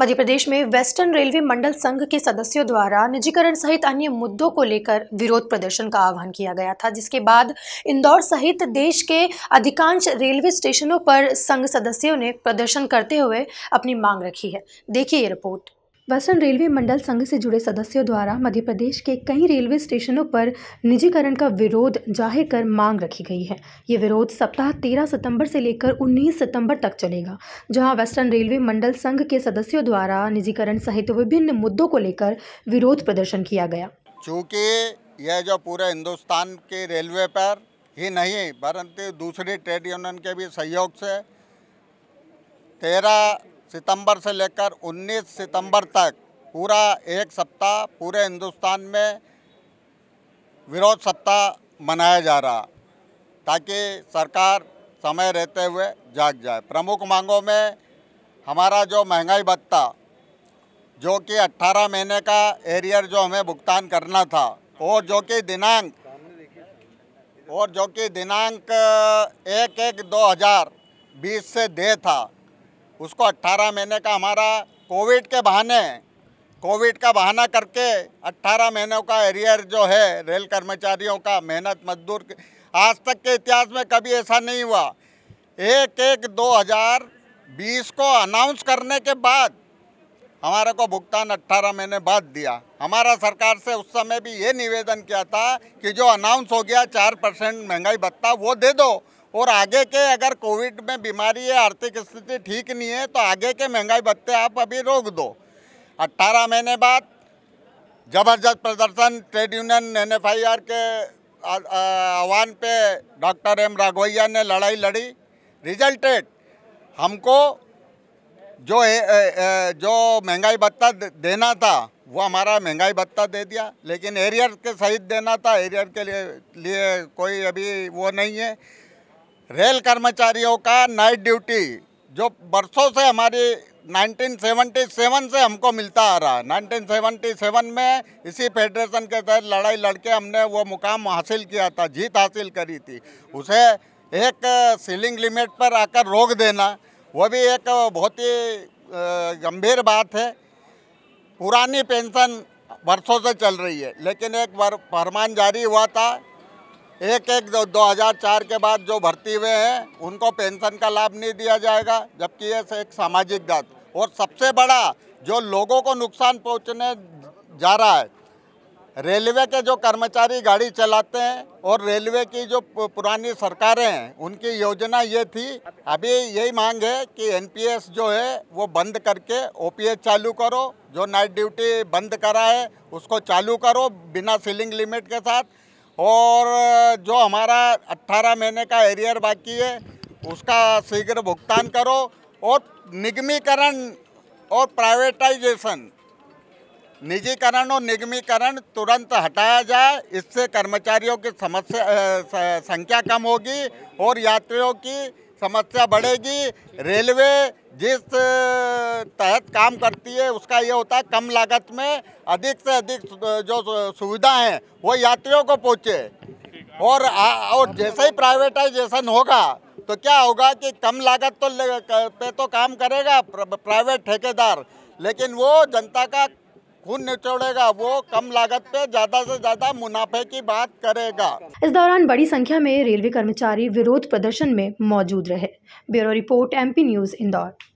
मध्य प्रदेश में western railway मंडल संघ के सदस्यों द्वारा निजीकरण सहित अन्य मुद्दों को लेकर विरोध प्रदर्शन का आह्वान किया गया था जिसके बाद इंदौर सहित देश के अधिकांश रेलवे स्टेशनों पर संघ सदस्यों ने प्रदर्शन करते हुए अपनी मांग रखी है देखिए ये रिपोर्ट वेस्टर्न रेलवे मंडल संघ से जुड़े सदस्यों द्वारा मध्य प्रदेश के कई रेलवे स्टेशनों पर निजीकरण का विरोध जाहिर कर मांग रखी गई है ये विरोध सप्ताह 13 सितंबर से लेकर 19 सितंबर तक चलेगा जहां वेस्टर्न रेलवे मंडल संघ के सदस्यों द्वारा निजीकरण सहित विभिन्न मुद्दों को लेकर विरोध प्रदर्शन किया गया चूँकि यह जो पूरे हिंदुस्तान के रेलवे पर ही नहीं परंतु दूसरे ट्रेड यूनियन के भी सहयोग से तेरह सितंबर से लेकर 19 सितंबर तक पूरा एक सप्ताह पूरे हिंदुस्तान में विरोध सप्ताह मनाया जा रहा ताकि सरकार समय रहते हुए जाग जाए प्रमुख मांगों में हमारा जो महंगाई भत्ता जो कि 18 महीने का एरियर जो हमें भुगतान करना था और जो कि दिनांक और जो कि दिनांक एक एक दो हज़ार बीस से दे था उसको 18 महीने का हमारा कोविड के बहाने कोविड का बहाना करके 18 महीनों का एरियर जो है रेल कर्मचारियों का मेहनत मजदूर आज तक के इतिहास में कभी ऐसा नहीं हुआ एक एक 2020 को अनाउंस करने के बाद हमारे को भुगतान 18 महीने बाद दिया हमारा सरकार से उस समय भी ये निवेदन किया था कि जो अनाउंस हो गया चार परसेंट महंगाई भत्ता वो दे दो और आगे के अगर कोविड में बीमारी है आर्थिक स्थिति ठीक नहीं है तो आगे के महंगाई भत्ते आप अभी रोक दो 18 महीने बाद जबरदस्त प्रदर्शन ट्रेड यूनियन एन एफ के आह्वान पे डॉक्टर एम राघवैया ने लड़ाई लड़ी रिजल्टेड हमको जो ए, ए, जो महंगाई भत्ता देना था वो हमारा महंगाई भत्ता दे दिया लेकिन एरियर के सहित देना था एरियर के लिए लिए कोई अभी वो नहीं है रेल कर्मचारियों का नाइट ड्यूटी जो बरसों से हमारी 1977 से हमको मिलता आ रहा है 1977 में इसी फेडरेशन के तहत लड़ाई लड़के हमने वो मुकाम हासिल किया था जीत हासिल करी थी उसे एक सीलिंग लिमिट पर आकर रोक देना वो भी एक बहुत ही गंभीर बात है पुरानी पेंशन वर्षों से चल रही है लेकिन एक फरमान जारी हुआ था एक एक दो, दो हजार चार के बाद जो भर्ती हुए हैं उनको पेंशन का लाभ नहीं दिया जाएगा जबकि ये एक सामाजिक दात और सबसे बड़ा जो लोगों को नुकसान पहुंचने जा रहा है रेलवे के जो कर्मचारी गाड़ी चलाते हैं और रेलवे की जो पुरानी सरकारें हैं उनकी योजना ये थी अभी यही मांग है कि एनपीएस जो है वो बंद करके ओपीएस चालू करो जो नाइट ड्यूटी बंद करा है उसको चालू करो बिना सीलिंग लिमिट के साथ और जो हमारा 18 महीने का एरियर बाकी है उसका शीघ्र भुगतान करो और निगमीकरण और प्राइवेटाइजेशन निजीकरण और निगमीकरण तुरंत हटाया जाए इससे कर्मचारियों की समस्या संख्या कम होगी और यात्रियों की समस्या बढ़ेगी रेलवे जिस तहत काम करती है उसका ये होता है कम लागत में अधिक से अधिक जो सुविधा हैं वो यात्रियों को पहुँचे और आ, और जैसे ही प्राइवेटाइजेशन होगा तो क्या होगा कि कम लागत तो पे तो काम करेगा प्राइवेट ठेकेदार लेकिन वो जनता का खून निचोड़ेगा वो कम लागत पे ज्यादा से ज्यादा मुनाफे की बात करेगा इस दौरान बड़ी संख्या में रेलवे कर्मचारी विरोध प्रदर्शन में मौजूद रहे bureau report MP news Indore